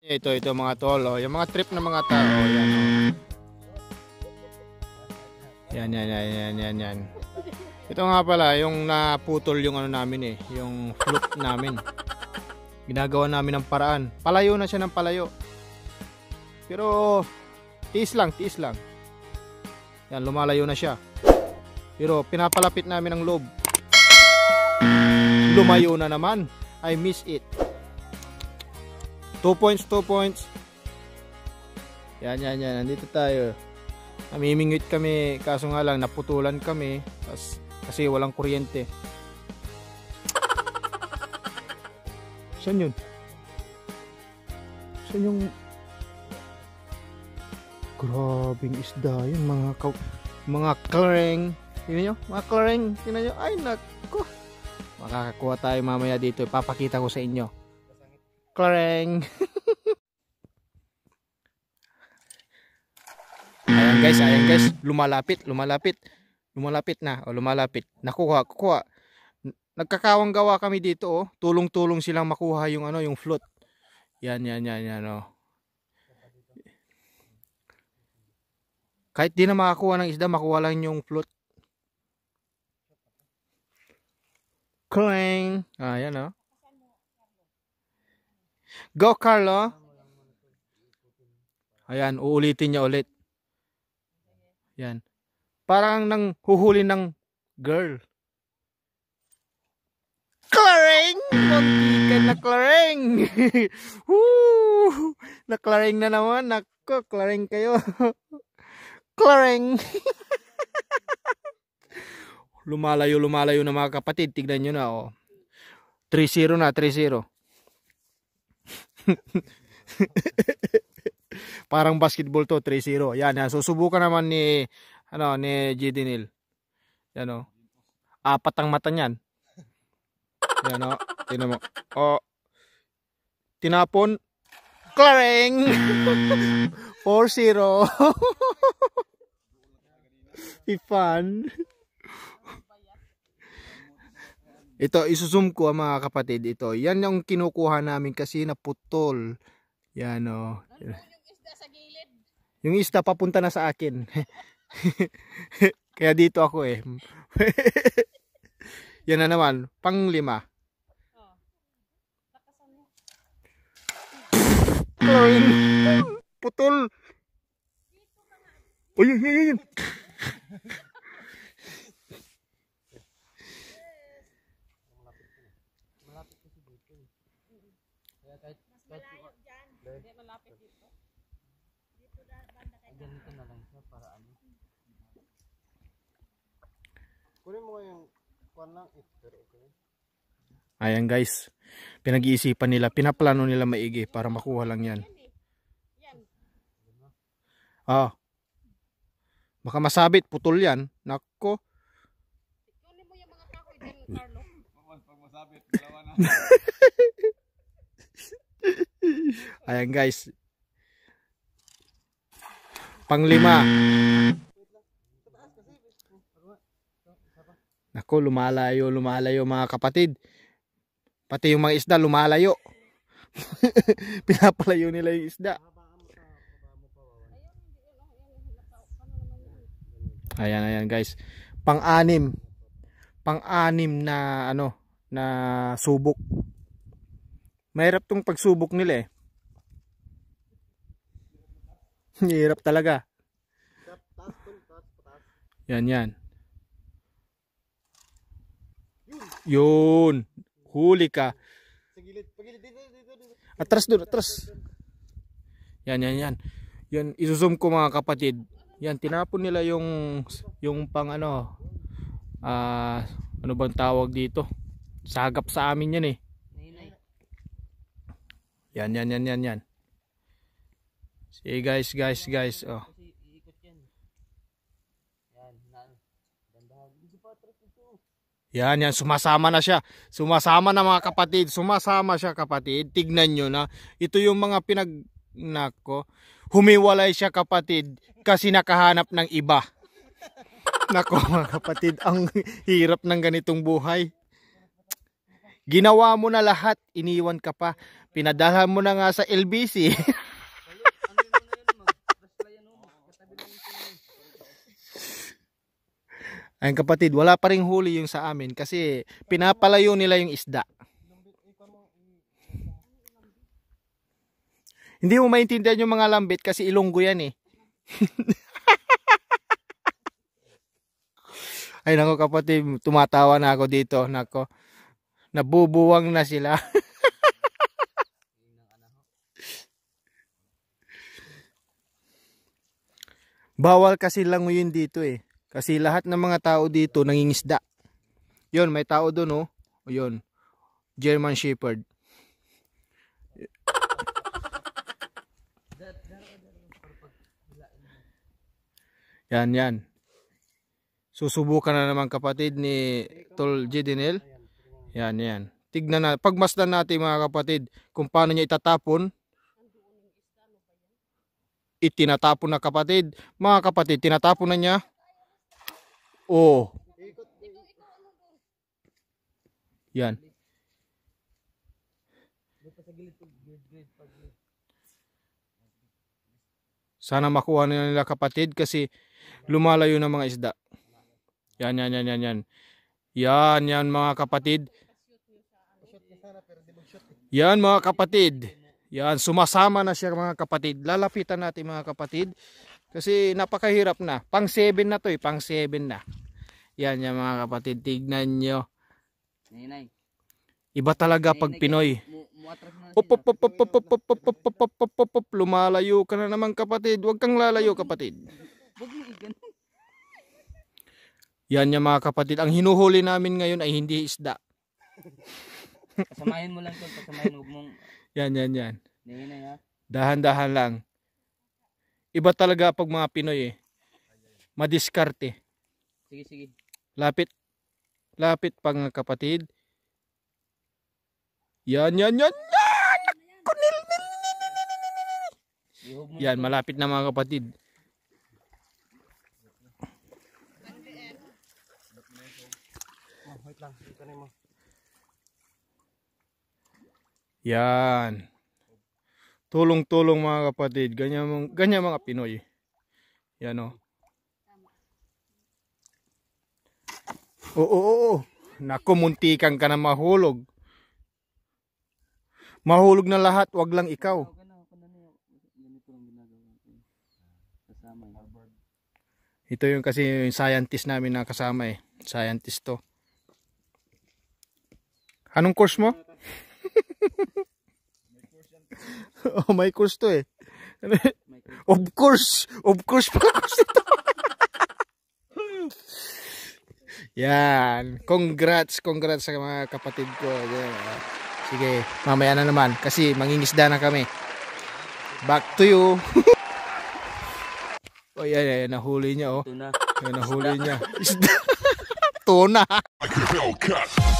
Ito, ito mga tol. Oh. Yung mga trip ng mga tao. Oh, oh, yan. yan, yan, yan, yan, yan, Ito nga pala, yung naputol yung ano namin eh. Yung flute namin. Ginagawa namin ng paraan. Palayo na siya ng palayo. Pero, tiis lang, tiis lang. Yan, lumalayo na siya. Pero, pinapalapit namin ang loob. Lumayo na naman. I miss it. 2 points, 2 points. Yan, yan, yan. Nandito tayo. Namimingwit kami. Kaso nga lang, naputulan kami. Tapos, kasi walang kuryente. Saan yun? Saan yung... Grabing isda yun, mga ka... Mga klareng. Tingnan nyo, mga klareng. Tingnan nyo. Ay, nako. Makakakuha tayo mamaya dito. Ipapakita ko sa inyo. Klareng! ayan guys, ayan guys. Lumalapit, lumalapit. Lumalapit na. O, lumalapit. Nakuha, kukuha. Nagkakawang gawa kami dito oh. Tulong-tulong silang makuha yung ano, yung float. Yan, yan, yan, yan oh. Kahit di na makakuha ng isda, makuha lang yung float. Kling! Ah, yan, oh. Go, Carlo. Ayan, uulitin niya ulit. Ayan. Parang nang huhuli ng girl. Claring! Munti ka na claring! Woo! Naklaring na naman. Nako, claring kayo. claring! lumalayo, lumalayo na mga kapatid. Tignan nyo na, oh. 3-0 na, 3-0. Parang basketball to, 3-0. Yan, yan. Susubukan naman ni, ano, ni GD Neil. Yan o. Oh. Apat ang mata niyan. Yan o. Oh. Tinan mo. O. Oh. Tinapon. Clareng! 4-0. Ipan. Ito, isuzoom ko ah, mga kapatid. Ito, yan yung kinukuha namin kasi naputol. Yan o. Oh. Ano yung isda sa gilid. Yung isda papunta na sa akin. Kaya dito ako eh. yan na naman. Pang lima. Oh. Putol. Putol. Uy, uy, uy. natin. Mm-hmm. Kaya kahit, Mas malayo dyan. Hindi, malapit dito. Dito na banda kayo. Ganito na lang siya para ano. Mm-hmm. Kunin mo yung kwan lang if eh, pero okay. Ayan guys, pinag-iisipan nila, pinaplano nila maigi para makuha lang yan. Oo. Oh. Eh. Ah. Baka masabit, putol yan. Nako. Kunin mo yung mga kahoy dyan, Carlo. Pag masabit, dalawa Ayan guys. Panglima. Nako, lumalayo, lumalayo mga kapatid. Pati yung mga isda lumalayo. Pinapalayo nila yung isda. Ayan, ayan guys. Pang-anim. Pang-anim na ano, na subok. Mahirap tong pagsubok nila eh. Hirap talaga. Yan yan. Yun. Huli ka. Atras doon, atras. Yan yan yan. Yan izo ko mga kapatid. Yan tinapon nila yung yung pang ano ah uh, ano bang tawag dito? Sagap sa amin yan eh. Yan, yan, yan, yan, yan. See guys, guys, guys. Oh. Yan, yan. Sumasama na siya. Sumasama na mga kapatid. Sumasama siya kapatid. Tignan nyo na. Ito yung mga pinag... Nako. Humiwalay siya kapatid kasi nakahanap ng iba. Nako mga kapatid. Ang hirap ng ganitong buhay. Ginawa mo na lahat, iniwan ka pa. Pinadala mo na nga sa LBC. Ayun kapatid, wala pa rin huli yung sa amin kasi pinapalayo nila yung isda. Hindi mo maintindihan yung mga lambit kasi ilunggo yan eh. Ay nako kapatid, tumatawa na ako dito. Nako. Nabubuwang na sila. Bawal kasi languyin dito eh. Kasi lahat ng mga tao dito nangingisda. Yon, may tao doon oh. O yon. German Shepherd. yan, yan. Susubukan na naman kapatid ni Tol Jedinel. Yan, yan. Tignan na, pagmasdan natin mga kapatid kung paano niya itatapon. Itinatapon na kapatid. Mga kapatid, tinatapon na niya. Oh. Yan. Sana makuha nila kapatid kasi lumalayo na mga isda. Yan, yan, yan, yan, yan. Yan, yan mga kapatid. Yan mga kapatid. Yan, sumasama na siya mga kapatid. Lalapitan natin mga kapatid. Kasi napakahirap na. Pang 7 na to eh, pang 7 na. Yan yan mga kapatid, tignan nyo. Iba talaga pag Pinoy. Lumalayo ka na naman kapatid. Huwag kang lalayo kapatid. Huwag mo igan. Yan yan mga kapatid. Ang hinuhuli namin ngayon ay hindi isda. Kasamahin mo lang tol, kasamahin mo mong... Yan, yan, yan. Dahan-dahan lang. Iba talaga pag mga Pinoy eh. Madiskarte. Eh. Sige, sige. Lapit. Lapit pa mga kapatid. Yan, yan, yan, yan! nil, nil, nil, nil. Yan, malapit na mga kapatid. Wait lang, dito mo. Yan. Tulong-tulong mga kapatid. Ganyan, ganyan mga Pinoy. Yan oh. o. Oo, oo, oo. Naku, muntikan ka na mahulog. Mahulog na lahat, wag lang ikaw. Ito yung kasi yung scientist namin na kasama eh. Scientist to. Anong course mo? oh, may course to eh. of course! Of course pala course ito! Yan. Congrats, congrats sa mga kapatid ko. Yeah. Sige, mamaya na naman kasi mangingisda na kami. Back to you. oh, yan, yeah, yan, nahuli niya oh. Tuna. Yan, nahuli niya. Isda. Tuna. Like